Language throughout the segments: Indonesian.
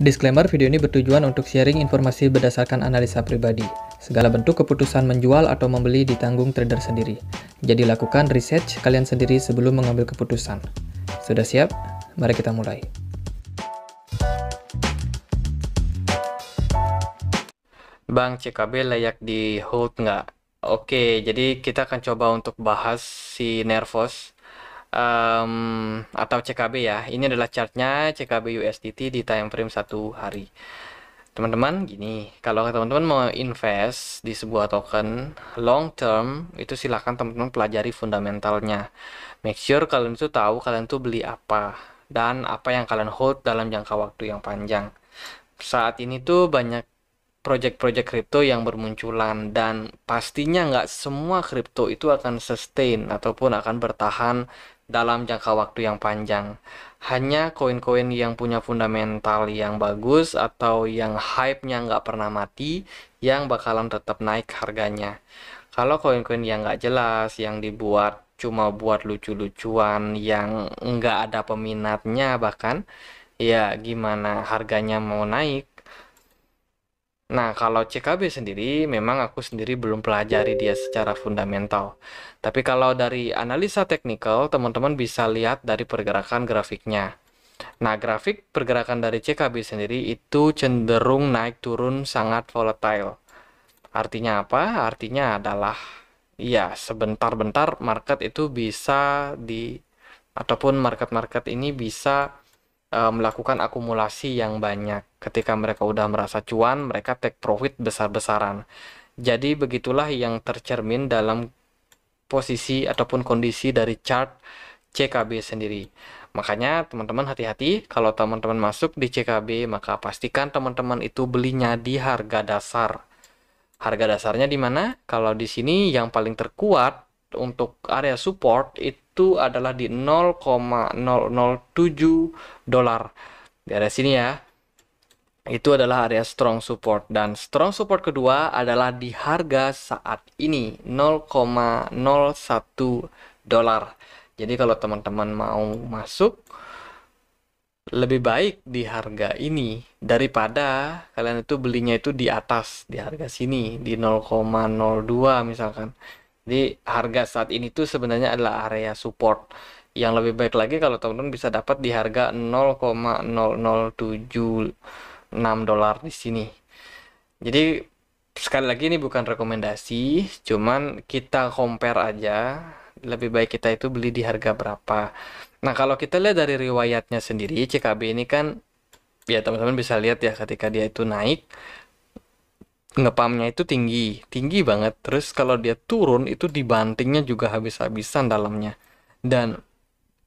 Disclaimer, video ini bertujuan untuk sharing informasi berdasarkan analisa pribadi. Segala bentuk keputusan menjual atau membeli ditanggung trader sendiri. Jadi lakukan research kalian sendiri sebelum mengambil keputusan. Sudah siap? Mari kita mulai. Bang, CKB layak di hold nggak? Oke, jadi kita akan coba untuk bahas si Nervos um, atau CKB ya. Ini adalah chartnya CKB USDT di time frame satu hari. Teman-teman, gini, kalau teman-teman mau invest di sebuah token long term, itu silahkan teman-teman pelajari fundamentalnya. Make sure kalian itu tahu kalian tuh beli apa dan apa yang kalian hold dalam jangka waktu yang panjang. Saat ini tuh banyak project-project kripto yang bermunculan dan pastinya nggak semua kripto itu akan sustain ataupun akan bertahan dalam jangka waktu yang panjang. Hanya koin-koin yang punya fundamental yang bagus atau yang hype-nya nggak pernah mati yang bakalan tetap naik harganya. Kalau koin-koin yang nggak jelas, yang dibuat cuma buat lucu-lucuan, yang nggak ada peminatnya bahkan, ya gimana harganya mau naik? Nah, kalau CKB sendiri memang aku sendiri belum pelajari dia secara fundamental. Tapi kalau dari analisa teknikal, teman-teman bisa lihat dari pergerakan grafiknya. Nah, grafik pergerakan dari CKB sendiri itu cenderung naik turun sangat volatile. Artinya apa? Artinya adalah ya sebentar-bentar market itu bisa di ataupun market-market ini bisa Eh, melakukan akumulasi yang banyak. Ketika mereka udah merasa cuan, mereka take profit besar-besaran. Jadi begitulah yang tercermin dalam posisi ataupun kondisi dari chart CKB sendiri. Makanya teman-teman hati-hati kalau teman-teman masuk di CKB maka pastikan teman-teman itu belinya di harga dasar. Harga dasarnya di mana? Kalau di sini yang paling terkuat untuk area support itu adalah di 0,007 dolar di area sini ya itu adalah area strong support dan strong support kedua adalah di harga saat ini 0,01 dolar. Jadi kalau teman-teman mau masuk lebih baik di harga ini daripada kalian itu belinya itu di atas di harga sini di 0,02 misalkan. Jadi harga saat ini tuh sebenarnya adalah area support. Yang lebih baik lagi kalau teman-teman bisa dapat di harga 0,0076 dolar di sini. Jadi sekali lagi ini bukan rekomendasi, cuman kita compare aja lebih baik kita itu beli di harga berapa. Nah, kalau kita lihat dari riwayatnya sendiri, CKB ini kan ya teman-teman bisa lihat ya ketika dia itu naik ngepamnya itu tinggi, tinggi banget. Terus kalau dia turun itu dibantingnya juga habis-habisan dalamnya. Dan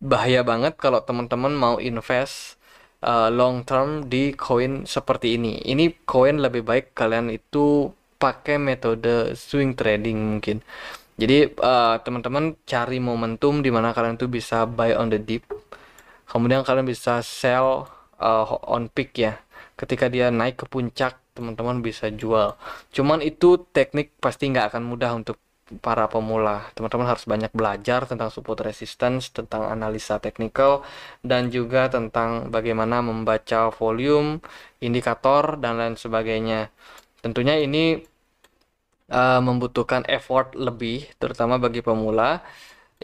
bahaya banget kalau teman-teman mau invest uh, long term di koin seperti ini. Ini koin lebih baik kalian itu pakai metode swing trading mungkin. Jadi uh, teman-teman cari momentum di mana kalian tuh bisa buy on the dip. Kemudian kalian bisa sell uh, on peak ya. Ketika dia naik ke puncak teman-teman bisa jual cuman itu teknik pasti nggak akan mudah untuk para pemula teman-teman harus banyak belajar tentang support resistance tentang analisa teknikal dan juga tentang bagaimana membaca volume indikator dan lain sebagainya tentunya ini uh, membutuhkan effort lebih terutama bagi pemula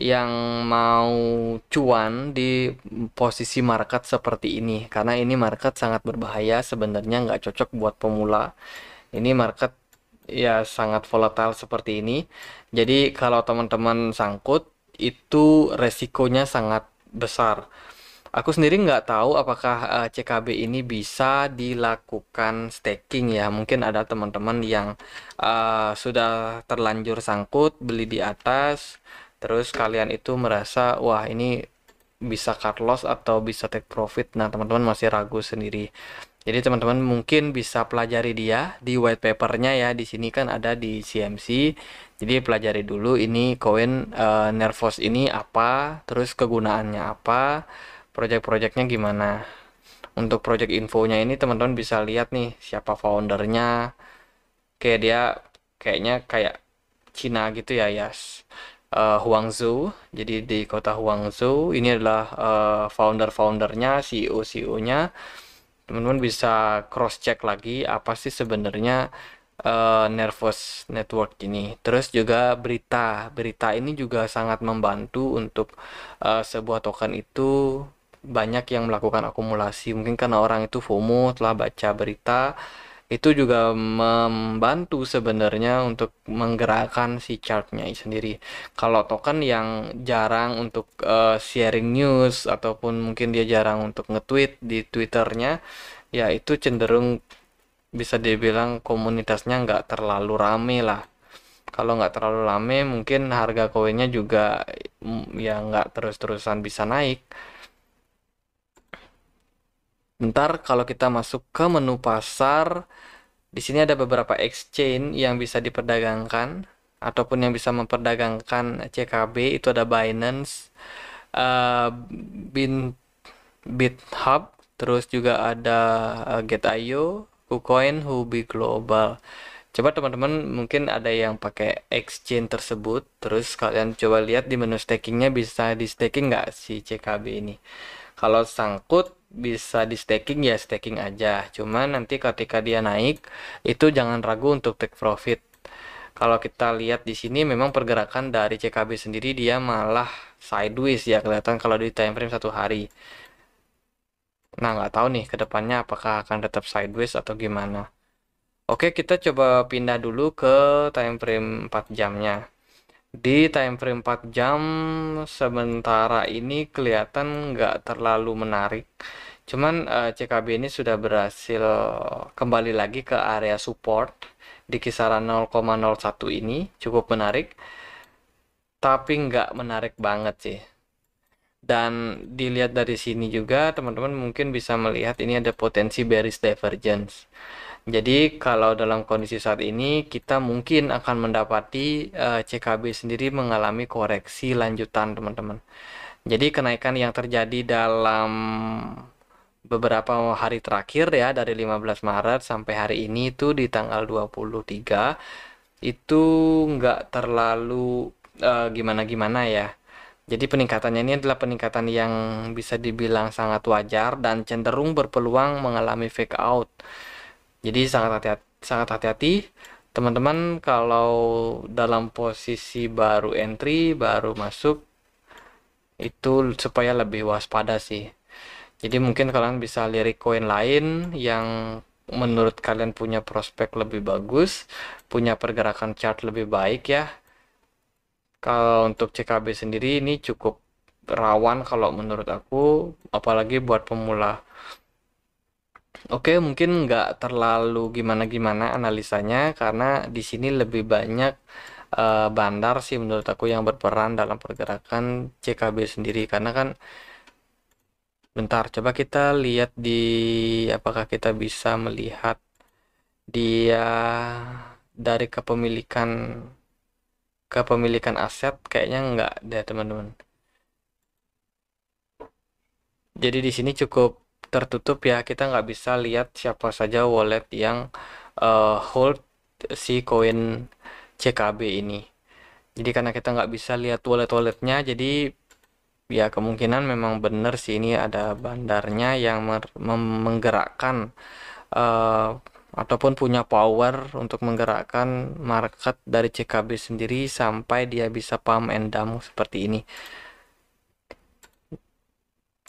yang mau cuan di posisi market seperti ini karena ini market sangat berbahaya sebenarnya nggak cocok buat pemula ini market ya sangat volatile seperti ini jadi kalau teman-teman sangkut itu resikonya sangat besar aku sendiri nggak tahu apakah uh, eh, CKB ini bisa dilakukan staking ya mungkin ada teman-teman yang uh, sudah terlanjur sangkut beli di atas terus kalian itu merasa wah ini bisa cut loss atau bisa take profit nah teman-teman masih ragu sendiri jadi teman-teman mungkin bisa pelajari dia di white papernya ya di sini kan ada di CMC jadi pelajari dulu ini koin uh, eh, nervos ini apa terus kegunaannya apa project-projectnya gimana untuk project infonya ini teman-teman bisa lihat nih siapa foundernya kayak dia kayaknya kayak Cina gitu ya Yas uh, Huangzhou. Jadi di kota Huangzhou ini adalah uh, founder-foundernya, CEO-CEO-nya. Teman-teman bisa cross check lagi apa sih sebenarnya uh, nervous network ini. Terus juga berita, berita ini juga sangat membantu untuk uh, sebuah token itu banyak yang melakukan akumulasi. Mungkin karena orang itu FOMO telah baca berita itu juga membantu sebenarnya untuk menggerakkan si chartnya sendiri. Kalau token yang jarang untuk uh, sharing news ataupun mungkin dia jarang untuk nge-tweet di twitternya, ya itu cenderung bisa dibilang komunitasnya nggak terlalu rame lah. Kalau nggak terlalu rame, mungkin harga koinnya juga mm, ya nggak terus-terusan bisa naik Ntar kalau kita masuk ke menu pasar, di sini ada beberapa exchange yang bisa diperdagangkan ataupun yang bisa memperdagangkan CKB itu ada Binance, uh, Bin BitHub, terus juga ada uh, Get.io, KuCoin, Hubi Global. Coba teman-teman mungkin ada yang pakai exchange tersebut, terus kalian coba lihat di menu stakingnya bisa di staking nggak si CKB ini. Kalau sangkut bisa di staking ya staking aja cuman nanti ketika dia naik itu jangan ragu untuk take profit kalau kita lihat di sini memang pergerakan dari CKB sendiri dia malah sideways ya kelihatan kalau di time frame satu hari nah nggak tahu nih kedepannya apakah akan tetap sideways atau gimana oke kita coba pindah dulu ke time frame 4 jamnya di time frame 4 jam sementara ini kelihatan nggak terlalu menarik cuman uh, eh, CKB ini sudah berhasil kembali lagi ke area support di kisaran 0,01 ini cukup menarik tapi nggak menarik banget sih dan dilihat dari sini juga teman-teman mungkin bisa melihat ini ada potensi bearish divergence jadi kalau dalam kondisi saat ini kita mungkin akan mendapati uh, eh, CKB sendiri mengalami koreksi lanjutan teman-teman. Jadi kenaikan yang terjadi dalam beberapa hari terakhir ya dari 15 Maret sampai hari ini itu di tanggal 23 itu nggak terlalu eh, gimana-gimana uh, gimana -gimana ya. Jadi peningkatannya ini adalah peningkatan yang bisa dibilang sangat wajar dan cenderung berpeluang mengalami fake out jadi sangat hati-hati sangat hati-hati teman-teman kalau dalam posisi baru entry, baru masuk itu supaya lebih waspada sih. Jadi mungkin kalian bisa lirik koin lain yang menurut kalian punya prospek lebih bagus, punya pergerakan chart lebih baik ya. Kalau untuk CKB sendiri ini cukup rawan kalau menurut aku, apalagi buat pemula. Oke, mungkin nggak terlalu gimana-gimana analisanya karena di sini lebih banyak uh, bandar sih menurut aku yang berperan dalam pergerakan CKB sendiri karena kan bentar coba kita lihat di apakah kita bisa melihat dia dari kepemilikan kepemilikan aset kayaknya nggak deh teman-teman. Jadi di sini cukup tertutup ya kita nggak bisa lihat siapa saja wallet yang uh, hold si koin CKB ini jadi karena kita nggak bisa lihat wallet-walletnya jadi ya kemungkinan memang benar sih ini ada bandarnya yang menggerakkan uh, ataupun punya power untuk menggerakkan market dari CKB sendiri sampai dia bisa pump and dump seperti ini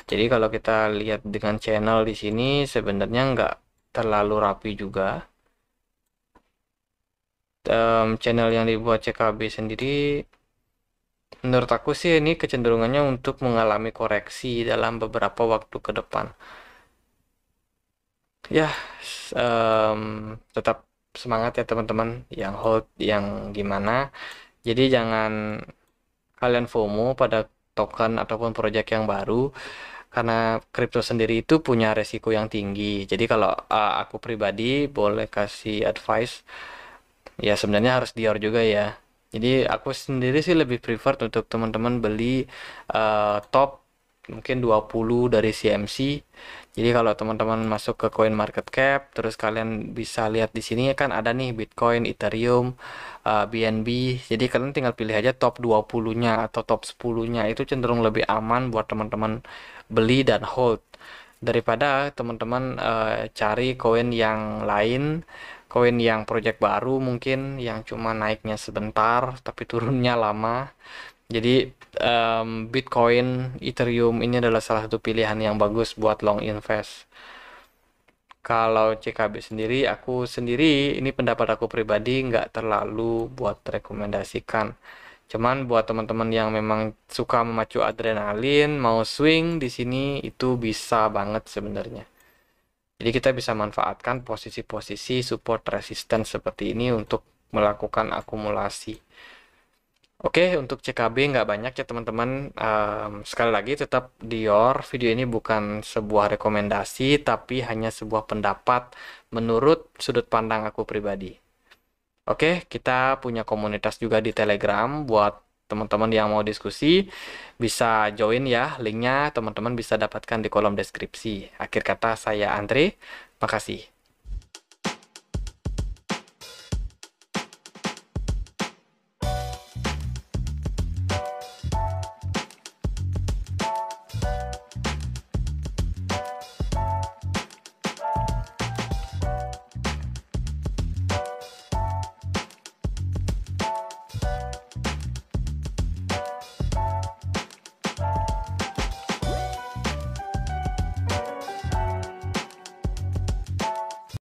jadi kalau kita lihat dengan channel di sini sebenarnya nggak terlalu rapi juga um, channel yang dibuat CKB sendiri menurut aku sih ini kecenderungannya untuk mengalami koreksi dalam beberapa waktu ke depan ya um, tetap semangat ya teman-teman yang hold yang gimana jadi jangan kalian FOMO pada token ataupun proyek yang baru karena kripto sendiri itu punya resiko yang tinggi. Jadi kalau uh, aku pribadi boleh kasih advice ya sebenarnya harus Dior juga ya. Jadi aku sendiri sih lebih prefer untuk teman-teman beli uh, top mungkin 20 dari CMC. Jadi kalau teman-teman masuk ke coin market cap terus kalian bisa lihat di sini kan ada nih Bitcoin, Ethereum, BNB. Uh, Jadi kalian tinggal pilih aja top 20-nya atau top 10-nya itu cenderung lebih aman buat teman-teman beli dan hold daripada teman-teman uh, cari koin yang lain koin yang project baru mungkin yang cuma naiknya sebentar tapi turunnya lama jadi um, Bitcoin, Ethereum ini adalah salah satu pilihan yang bagus buat long invest. Kalau CKB sendiri, aku sendiri ini pendapat aku pribadi nggak terlalu buat rekomendasikan. Cuman buat teman-teman yang memang suka memacu adrenalin, mau swing di sini itu bisa banget sebenarnya. Jadi kita bisa manfaatkan posisi-posisi support resistance seperti ini untuk melakukan akumulasi. Oke, untuk CKB nggak banyak ya teman-teman. Um, sekali lagi tetap Dior, video ini bukan sebuah rekomendasi, tapi hanya sebuah pendapat menurut sudut pandang aku pribadi. Oke, kita punya komunitas juga di Telegram buat teman-teman yang mau diskusi bisa join ya. Linknya teman-teman bisa dapatkan di kolom deskripsi. Akhir kata saya Andre, makasih.